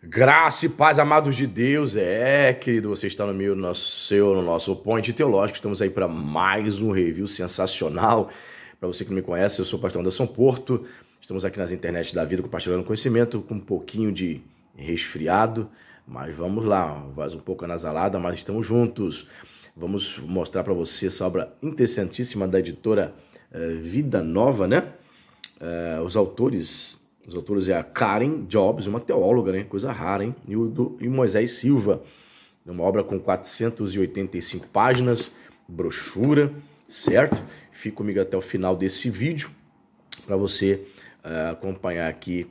Graça e paz, amados de Deus. É, querido, você está no meio do nosso seu, no nosso ponte teológico. Estamos aí para mais um review sensacional. Para você que não me conhece, eu sou o pastor Anderson Porto. Estamos aqui nas internet da vida compartilhando conhecimento com um pouquinho de resfriado, mas vamos lá, faz um pouco anasalada, mas estamos juntos. Vamos mostrar para você essa obra interessantíssima da editora eh, Vida Nova, né? Eh, os autores os autores é a Karen Jobs, uma teóloga, né? Coisa rara, hein? E o, do, e Moisés Silva, é uma obra com 485 páginas, brochura, certo? fique comigo até o final desse vídeo para você uh, acompanhar aqui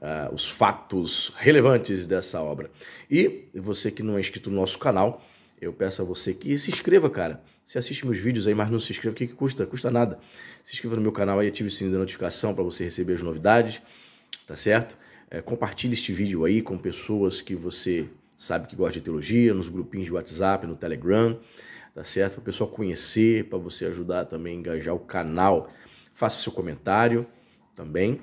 uh, os fatos relevantes dessa obra. E você que não é inscrito no nosso canal, eu peço a você que se inscreva, cara. Você assiste meus vídeos aí, mas não se inscreva, o que, que custa? Custa nada. Se inscreva no meu canal aí, ative o sininho da notificação para você receber as novidades tá certo? É, compartilhe este vídeo aí com pessoas que você sabe que gosta de teologia, nos grupinhos de WhatsApp, no Telegram, tá certo? Para o pessoal conhecer, para você ajudar também a engajar o canal. Faça seu comentário também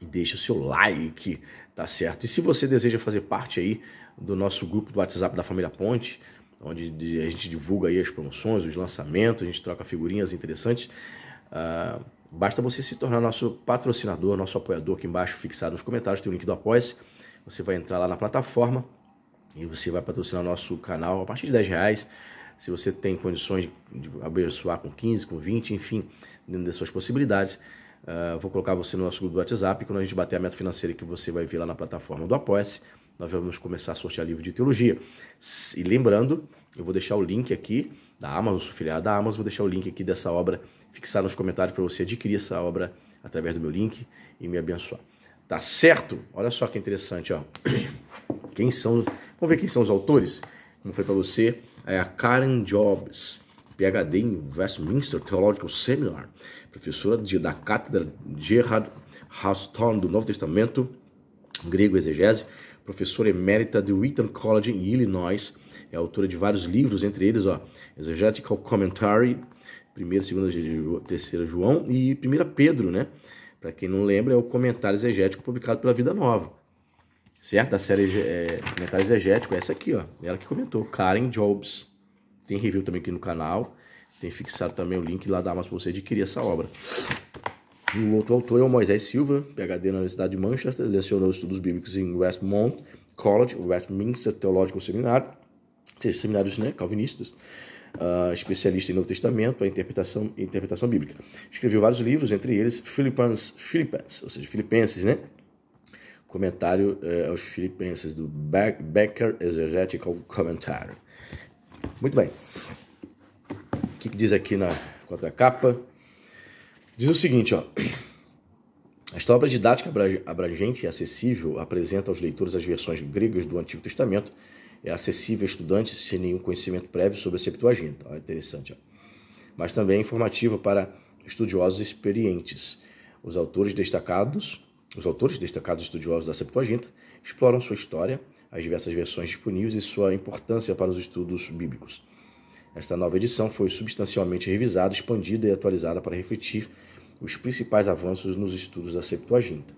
e deixe o seu like, tá certo? E se você deseja fazer parte aí do nosso grupo do WhatsApp da Família Ponte, onde a gente divulga aí as promoções, os lançamentos, a gente troca figurinhas interessantes. Uh, Basta você se tornar nosso patrocinador, nosso apoiador, aqui embaixo fixado nos comentários, tem o link do Apoia-se. Você vai entrar lá na plataforma e você vai patrocinar o nosso canal a partir de 10 reais. Se você tem condições de abençoar com 15, com 20, enfim, dentro das suas possibilidades, uh, vou colocar você no nosso grupo do WhatsApp. Quando a gente bater a meta financeira que você vai ver lá na plataforma do Apoia-se, nós vamos começar a sortear livro de teologia. E lembrando, eu vou deixar o link aqui da Amazon, sou filiado da Amazon, vou deixar o link aqui dessa obra fixar nos comentários para você adquirir essa obra através do meu link e me abençoar. Tá certo? Olha só que interessante, ó. Quem são? Vamos ver quem são os autores. Como foi para você, é a Karen Jobs, PhD em Westminster Theological Seminar, professora de, da cátedra Gerhard Haston do Novo Testamento, grego exegese, professora emérita do Wheaton College em Illinois, é autora de vários livros, entre eles, ó, Exegetical Commentary primeira, segunda, terceira João e primeira Pedro, né? Para quem não lembra, é o comentário exegético publicado pela Vida Nova. Certo? A série é, comentário exegético é essa aqui, ó. Ela que comentou, Karen Jobs. Tem review também aqui no canal. Tem fixado também o link lá da Amazon para você adquirir essa obra. O outro autor é o Moisés Silva, PhD na Universidade de Manchester, lecionou estudos bíblicos em Westmont College, Westminster Theological Seminário, seja, seminários né, calvinistas, uh, especialista em Novo Testamento, a interpretação, interpretação bíblica. Escreveu vários livros, entre eles Philippans, Philippans ou seja, Filipenses, né? Comentário uh, aos Filipenses, do Becker Exegetical Commentary. Muito bem. O que, que diz aqui na contracapa? Diz o seguinte, ó. Esta obra didática abrangente e acessível apresenta aos leitores as versões gregas do Antigo Testamento é acessível a estudantes sem nenhum conhecimento prévio sobre a Septuaginta. Olha, interessante. Ó. Mas também é informativa para estudiosos experientes. Os autores destacados, os autores destacados estudiosos da Septuaginta exploram sua história, as diversas versões disponíveis e sua importância para os estudos bíblicos. Esta nova edição foi substancialmente revisada, expandida e atualizada para refletir os principais avanços nos estudos da Septuaginta.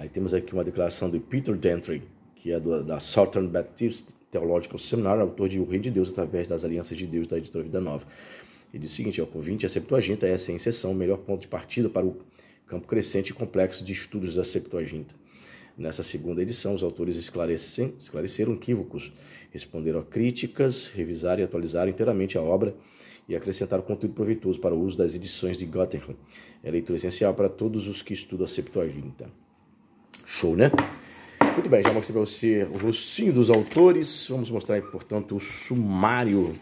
Aí temos aqui uma declaração de Peter Dentry, que é do, da Southern Baptist Theological Seminary, autor de O Rei de Deus através das Alianças de Deus da Editora Vida Nova. Ele diz o seguinte: o convite a Septuaginta é, sem exceção, o melhor ponto de partida para o campo crescente e complexo de estudos da Septuaginta. Nessa segunda edição, os autores esclareceram equívocos, responderam a críticas, revisaram e atualizaram inteiramente a obra e acrescentaram conteúdo proveitoso para o uso das edições de Göttingen. É leitura essencial para todos os que estudam a Septuaginta. Show, né? Muito bem, já mostrei para você o rostinho dos autores. Vamos mostrar, portanto, o sumário.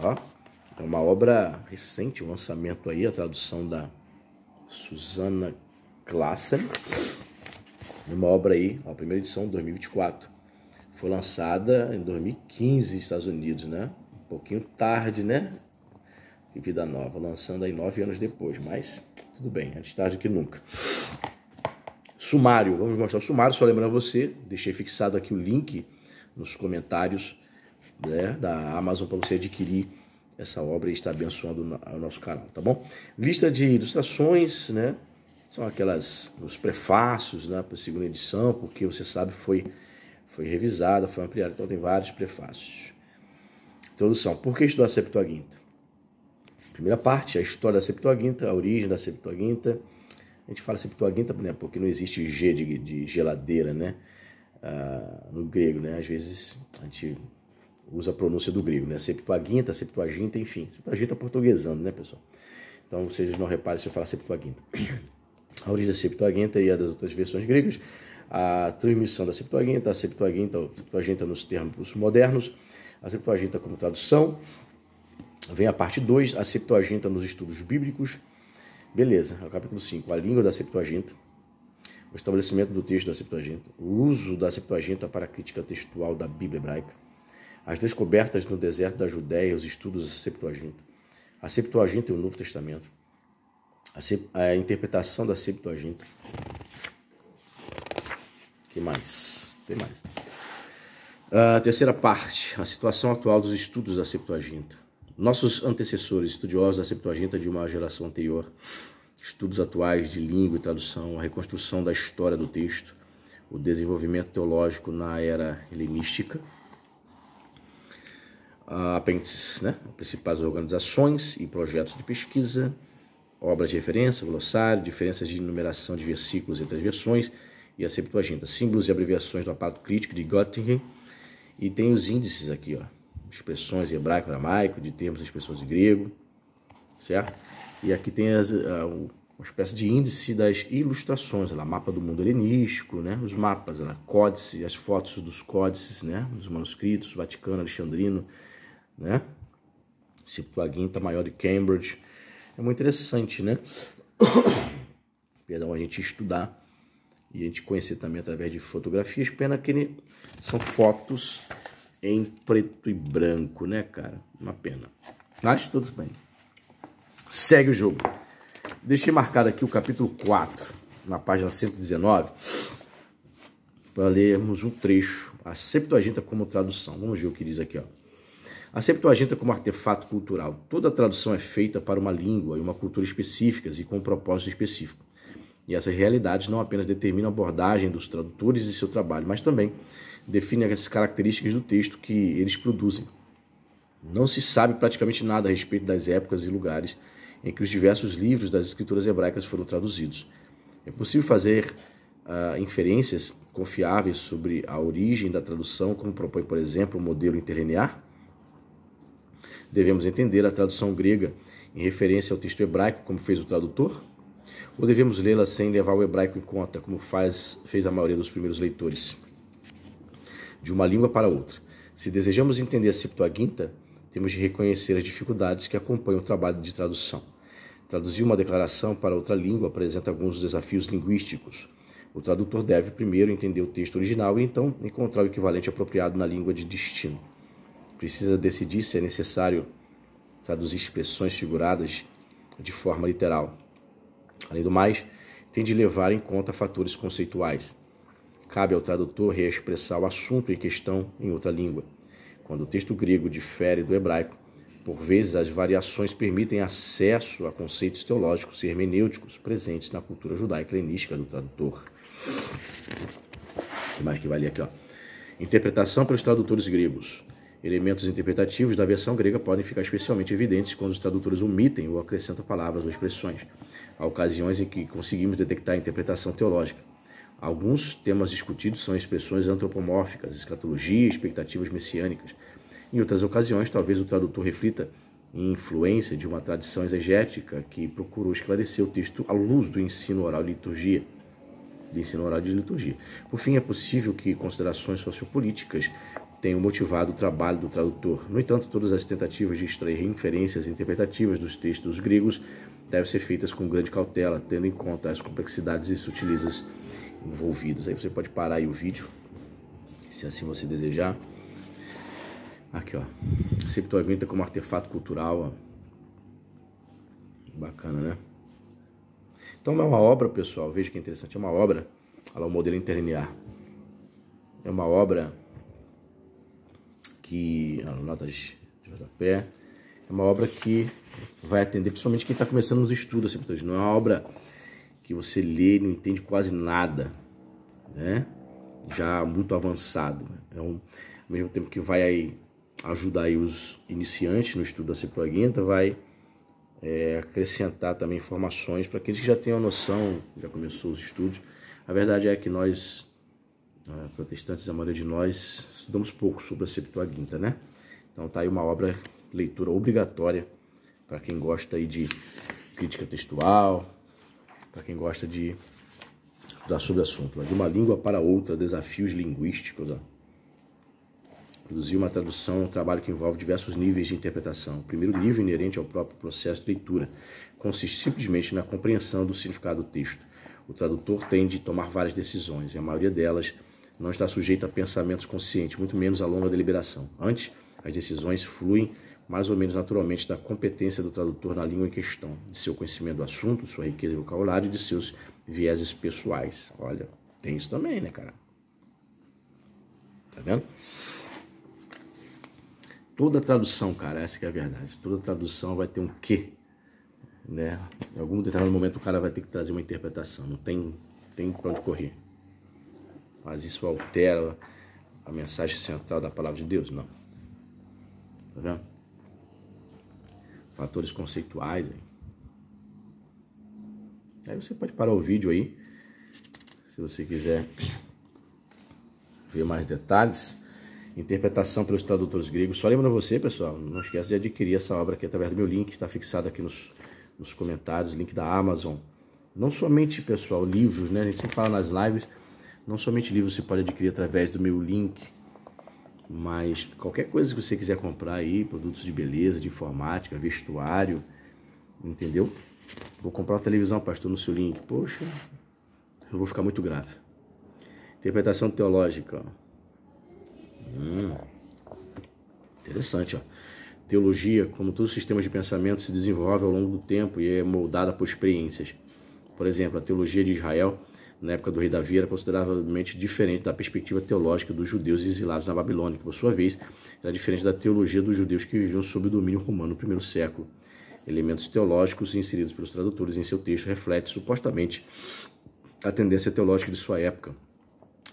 Ó, é uma obra recente, um lançamento aí, a tradução da Susana Klassen. Uma obra aí, a primeira edição, 2024. Foi lançada em 2015 nos Estados Unidos, né? Um pouquinho tarde, né? Que vida nova, lançando aí nove anos depois, mas tudo bem, antes tarde que nunca sumário. Vamos mostrar o sumário, só lembrando você, deixei fixado aqui o link nos comentários né, da Amazon para você adquirir essa obra e estar abençoando o nosso canal, tá bom? Lista de ilustrações, né? São aquelas, os prefácios né, para a segunda edição, porque você sabe foi, foi revisada, foi ampliada, então tem vários prefácios. Introdução, por que estudar a Septuaginta? Primeira parte, a história da Septuaginta, a origem da Septuaginta, a gente fala Septuaginta, por né, exemplo, porque não existe G de, de geladeira, né? Ah, no grego, né? Às vezes a gente usa a pronúncia do grego, né? Septuaginta, Septuaginta, enfim. Septuaginta portuguesando, né, pessoal? Então vocês não reparem se eu falar Septuaginta. A origem da é Septuaginta e a das outras versões gregas, a transmissão da Septuaginta, a Septuaginta, a Septuaginta nos termos modernos, a Septuaginta como tradução, vem a parte 2, a Septuaginta nos estudos bíblicos, Beleza, é o capítulo 5, a língua da Septuaginta, o estabelecimento do texto da Septuaginta, o uso da Septuaginta para a crítica textual da Bíblia hebraica, as descobertas no deserto da Judéia, os estudos da Septuaginta, a Septuaginta e o Novo Testamento, a, a interpretação da Septuaginta. que mais? Tem mais. A ah, terceira parte, a situação atual dos estudos da Septuaginta. Nossos antecessores, estudiosos da Septuaginta de uma geração anterior, estudos atuais de língua e tradução, a reconstrução da história do texto, o desenvolvimento teológico na era helenística, apêndices, né? principais organizações e projetos de pesquisa, obras de referência, glossário, diferenças de numeração de versículos entre as versões e a Septuaginta, símbolos e abreviações do aparato crítico de Göttingen, e tem os índices aqui, ó expressões hebraico-aramaico, de termos e expressões em grego, certo? E aqui tem as, ah, uma espécie de índice das ilustrações, lá, mapa do mundo helenístico, né? os mapas, lá, códice, as fotos dos códices, né? os manuscritos, Vaticano, Alexandrino, né? Se plugin está maior de Cambridge. É muito interessante, né? Perdão, a gente estudar e a gente conhecer também através de fotografias. Pena que ele, são fotos é em preto e branco, né, cara? Uma pena. Mas tudo bem. Segue o jogo. Deixei marcado aqui o capítulo 4, na página 119, para lermos um trecho. A Septuaginta como tradução. Vamos ver o que diz aqui, ó. A Septuaginta como artefato cultural. Toda tradução é feita para uma língua e uma cultura específicas e com um propósito específico. E essas realidades não apenas determinam a abordagem dos tradutores e seu trabalho, mas também define as características do texto que eles produzem. Não se sabe praticamente nada a respeito das épocas e lugares em que os diversos livros das escrituras hebraicas foram traduzidos. É possível fazer uh, inferências confiáveis sobre a origem da tradução, como propõe, por exemplo, o modelo interlinear? Devemos entender a tradução grega em referência ao texto hebraico, como fez o tradutor? Ou devemos lê-la sem levar o hebraico em conta, como faz, fez a maioria dos primeiros leitores? de uma língua para outra. Se desejamos entender a Septuaginta, temos de reconhecer as dificuldades que acompanham o trabalho de tradução. Traduzir uma declaração para outra língua apresenta alguns desafios linguísticos. O tradutor deve primeiro entender o texto original e então encontrar o equivalente apropriado na língua de destino. Precisa decidir se é necessário traduzir expressões figuradas de forma literal. Além do mais, tem de levar em conta fatores conceituais. Cabe ao tradutor reexpressar o assunto em questão em outra língua. Quando o texto grego difere do hebraico, por vezes as variações permitem acesso a conceitos teológicos e hermenêuticos presentes na cultura judaica helenística do tradutor. O que mais que vale aqui, ó. Interpretação pelos tradutores gregos. Elementos interpretativos da versão grega podem ficar especialmente evidentes quando os tradutores omitem ou acrescentam palavras ou expressões. Há ocasiões em que conseguimos detectar a interpretação teológica. Alguns temas discutidos são expressões antropomórficas, escatologia, expectativas messiânicas. Em outras ocasiões, talvez o tradutor reflita em influência de uma tradição exegética que procurou esclarecer o texto à luz do ensino oral de liturgia. Do ensino oral de liturgia. Por fim, é possível que considerações sociopolíticas tenham motivado o trabalho do tradutor. No entanto, todas as tentativas de extrair inferências interpretativas dos textos gregos devem ser feitas com grande cautela, tendo em conta as complexidades e sutilezas envolvidos. Aí você pode parar aí o vídeo, se assim você desejar. Aqui, ó. Septuaginta como artefato cultural, ó. Bacana, né? Então é uma obra, pessoal, veja que interessante, é uma obra, olha lá o modelo interlinear. É uma obra que, olha, notas de rodapé, é uma obra que vai atender principalmente quem está começando nos estudos, assim, não é uma obra que você lê e não entende quase nada, né? Já muito avançado. Então, ao mesmo tempo que vai aí ajudar aí os iniciantes no estudo da Septuaginta, vai é, acrescentar também informações para aqueles que já têm a noção, já começou os estudos. A verdade é que nós, né, protestantes, a maioria de nós, estudamos pouco sobre a Septuaginta, né? Então tá aí uma obra, leitura obrigatória para quem gosta aí de crítica textual, para quem gosta de estudar sobre o assunto. De uma língua para outra, desafios linguísticos. Ó. Produzir uma tradução é um trabalho que envolve diversos níveis de interpretação. O primeiro nível, inerente ao próprio processo de leitura, consiste simplesmente na compreensão do significado do texto. O tradutor tem de tomar várias decisões, e a maioria delas não está sujeita a pensamentos conscientes, muito menos a longa deliberação. Antes, as decisões fluem mais ou menos naturalmente da competência do tradutor na língua em questão, de seu conhecimento do assunto, sua riqueza de vocabulário e de seus vieses pessoais. Olha, tem isso também, né, cara? Tá vendo? Toda tradução, cara, essa que é a verdade. Toda tradução vai ter um quê, né? Em algum determinado momento o cara vai ter que trazer uma interpretação, não tem tem para onde correr. Mas isso altera a mensagem central da palavra de Deus, não. Tá vendo? fatores conceituais. Aí. aí você pode parar o vídeo aí, se você quiser ver mais detalhes. Interpretação pelos tradutores gregos. Só lembra você, pessoal, não esqueça de adquirir essa obra aqui através do meu link, está fixado aqui nos, nos comentários, link da Amazon. Não somente, pessoal, livros, né? A gente sempre fala nas lives, não somente livros você pode adquirir através do meu link, mas qualquer coisa que você quiser comprar aí, produtos de beleza, de informática, vestuário, entendeu? Vou comprar uma televisão, pastor, no seu link. Poxa, eu vou ficar muito grato. Interpretação teológica. Hum, interessante, ó. Teologia, como todo sistema de pensamento, se desenvolve ao longo do tempo e é moldada por experiências. Por exemplo, a teologia de Israel na época do rei Davi, era consideravelmente diferente da perspectiva teológica dos judeus exilados na Babilônia, que, por sua vez, era diferente da teologia dos judeus que viviam sob o domínio romano no primeiro século. Elementos teológicos inseridos pelos tradutores em seu texto refletem supostamente a tendência teológica de sua época,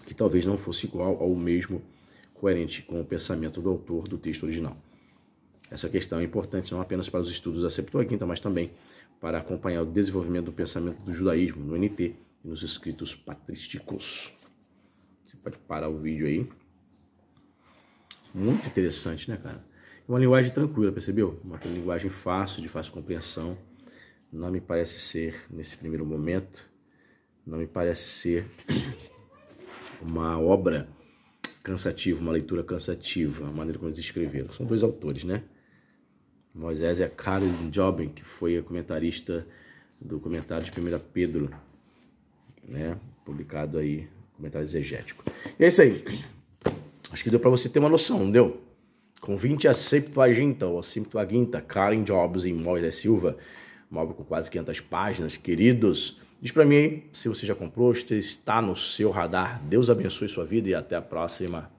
que talvez não fosse igual ao mesmo coerente com o pensamento do autor do texto original. Essa questão é importante não apenas para os estudos da Septuaginta, mas também para acompanhar o desenvolvimento do pensamento do judaísmo no NT e nos escritos patrísticos. Você pode parar o vídeo aí. Muito interessante, né, cara? É uma linguagem tranquila, percebeu? Uma linguagem fácil, de fácil compreensão. Não me parece ser, nesse primeiro momento, não me parece ser uma obra cansativa, uma leitura cansativa, a maneira como eles escreveram. São dois autores, né? Moisés é Karen Jobim, que foi comentarista do comentário de 1 Pedro né? Publicado aí, comentário exegético. E é isso aí. Acho que deu para você ter uma noção, não deu? Com 20 a Septuaginta, ou a 70 Karen Jobs em da Silva, uma obra com quase 500 páginas, queridos. Diz para mim aí se você já comprou, se está no seu radar. Deus abençoe sua vida e até a próxima.